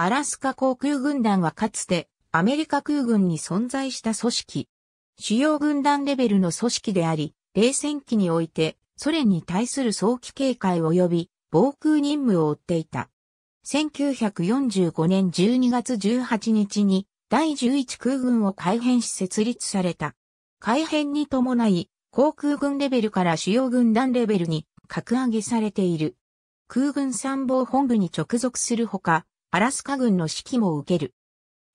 アラスカ航空軍団はかつてアメリカ空軍に存在した組織。主要軍団レベルの組織であり、冷戦期においてソ連に対する早期警戒及び防空任務を負っていた。1945年12月18日に第11空軍を改編し設立された。改編に伴い、航空軍レベルから主要軍団レベルに格上げされている。空軍参謀本部に直属するほか、アラスカ軍の指揮も受ける。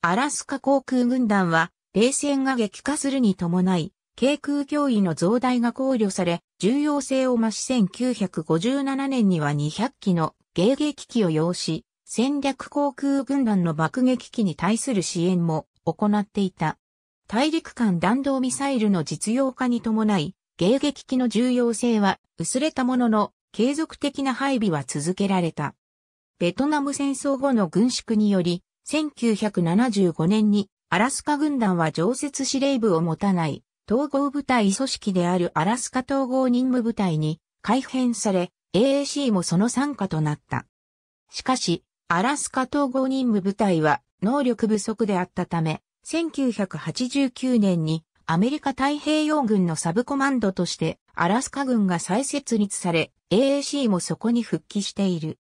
アラスカ航空軍団は、冷戦が激化するに伴い、軽空脅威の増大が考慮され、重要性を増し1957年には200機の迎撃機を要し、戦略航空軍団の爆撃機に対する支援も行っていた。大陸間弾道ミサイルの実用化に伴い、迎撃機の重要性は薄れたものの、継続的な配備は続けられた。ベトナム戦争後の軍縮により、1975年にアラスカ軍団は常設司令部を持たない統合部隊組織であるアラスカ統合任務部隊に改編され、AAC もその参加となった。しかし、アラスカ統合任務部隊は能力不足であったため、1989年にアメリカ太平洋軍のサブコマンドとしてアラスカ軍が再設立され、AAC もそこに復帰している。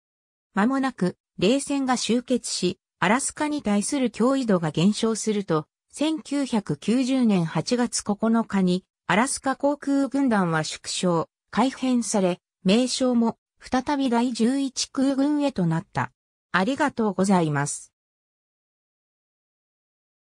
間もなく、冷戦が終結し、アラスカに対する脅威度が減少すると、1990年8月9日に、アラスカ航空軍団は縮小、改編され、名称も再び第11空軍へとなった。ありがとうございます。